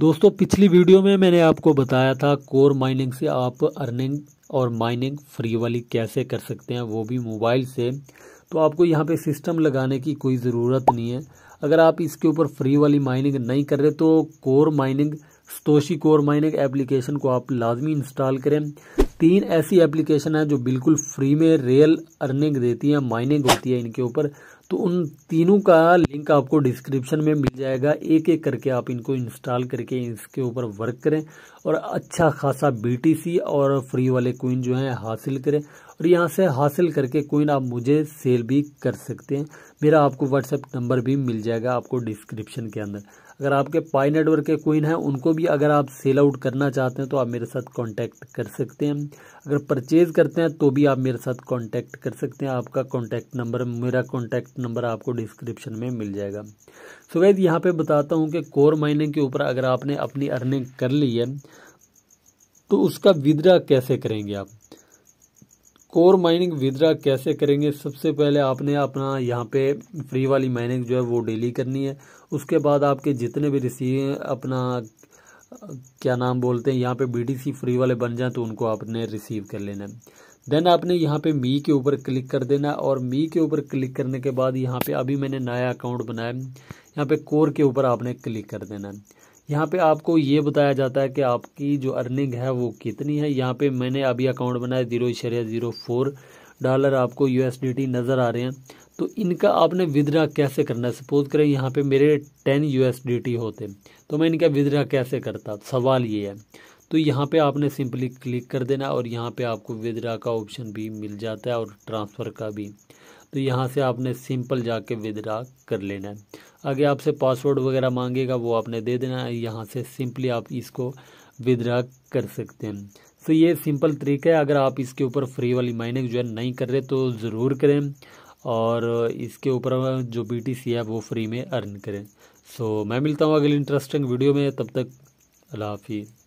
दोस्तों पिछली वीडियो में मैंने आपको बताया था कोर माइनिंग से आप अर्निंग और माइनिंग फ्री वाली कैसे कर सकते हैं वो भी मोबाइल से तो आपको यहाँ पे सिस्टम लगाने की कोई ज़रूरत नहीं है अगर आप इसके ऊपर फ्री वाली माइनिंग नहीं कर रहे तो core mining Satoshi core mining application को आप लाजमी इंस्टॉल करें तीन ऐसी एप्लीकेशन है जो बिल्कुल फ्री में रियल अर्निंग देती है माइनिंग होती है इनके ऊपर तो उन तीनों का लिंक आपको डिस्क्रिप्शन में मिल जाएगा एक एक करके आप इनको इंस्टॉल करके इसके ऊपर वर्क करें और अच्छा खासा बीटीसी और फ्री वाले कोइन जो हैं हासिल करें और यहाँ से हासिल करके कोइन आप मुझे सेल भी कर सकते हैं मेरा आपको व्हाट्सएप नंबर भी मिल जाएगा आपको डिस्क्रिप्शन के अंदर अगर आपके पाई नेटवर्क के कोइन हैं उनको भी अगर आप सेल आउट करना चाहते हैं तो आप मेरे साथ कांटेक्ट कर सकते हैं अगर परचेज़ करते हैं तो भी आप मेरे साथ कांटेक्ट कर सकते हैं आपका कांटेक्ट नंबर मेरा कांटेक्ट नंबर आपको डिस्क्रिप्शन में मिल जाएगा सो वैद यहाँ पे बताता हूँ कि कोर महीने के ऊपर अगर आपने अपनी अर्निंग कर ली है तो उसका विद्रा कैसे करेंगे आप कोर माइनिंग विद्रा कैसे करेंगे सबसे पहले आपने अपना यहाँ पे फ्री वाली माइनिंग जो है वो डेली करनी है उसके बाद आपके जितने भी रिसीव अपना क्या नाम बोलते हैं यहाँ पे बीटीसी फ्री वाले बन जाए तो उनको आपने रिसीव कर लेना है देन आपने यहाँ पे मी के ऊपर क्लिक कर देना और मी के ऊपर क्लिक करने के बाद यहाँ पे अभी मैंने नया अकाउंट बनाया यहाँ पे कोर के ऊपर आपने क्लिक कर देना यहाँ पे आपको ये बताया जाता है कि आपकी जो अर्निंग है वो कितनी है यहाँ पे मैंने अभी अकाउंट बनाया जीरो इशरिया ज़ीरो फोर डॉलर आपको यू नज़र आ रहे हैं तो इनका आपने विदड्रा कैसे करना है सपोज करें यहाँ पे मेरे टेन यू होते तो मैं इनका विदड्रा कैसे करता सवाल ये है तो यहाँ पे आपने सिंपली क्लिक कर देना और यहाँ पे आपको विदड्रा का ऑप्शन भी मिल जाता है और ट्रांसफ़र का भी तो यहाँ से आपने सिंपल जाके विदड्रा कर लेना है आगे आपसे पासवर्ड वगैरह मांगेगा वो आपने दे देना है यहाँ से सिंपली आप इसको विदड्रा कर सकते हैं तो ये सिंपल तरीका है अगर आप इसके ऊपर फ्री वाली माइनिंग जो है नहीं कर रहे तो ज़रूर करें और इसके ऊपर जो बी टी सी है वो फ्री में अर्न करें सो so, मैं मिलता हूँ अगली इंटरेस्टिंग वीडियो में तब तक अल्लाह हाफिज़